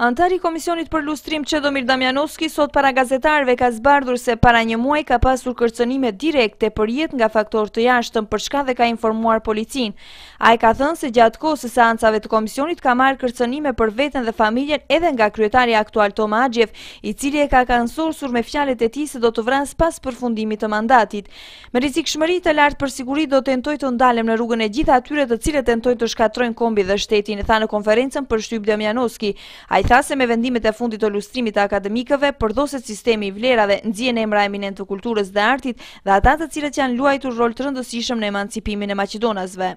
Antari Komisionit për Lustrim Qedomir Damjanoski sot para gazetarve ka zbardhur se para një muaj ka pasur kërcënime direkte për jet nga faktor të jashtëm për shka dhe ka informuar policin. A e ka thënë se gjatë kohë se seancave të Komisionit ka marrë kërcënime për vetën dhe familjen edhe nga kryetari aktual Toma Agjev, i cili e ka kansursur me fjalet e ti se do të vras pas për fundimit të mandatit. Me rizik shmëri të lartë për sigurit do të entoj të ndalem në rrugën e gjitha atyre të cilët entoj të shkatrojnë kombi dhe shtetin, tha në konferencen për shtyp Damjanoski. A i Plasë me vendimet e fundit të lustrimit të akademikëve, përdoset sistemi i vlerave, nxjerrën emra eminent të kulturës dhe artit dhe ata të cilët janë luajtur rol të rëndësishëm në emancipimin e maqedonasve.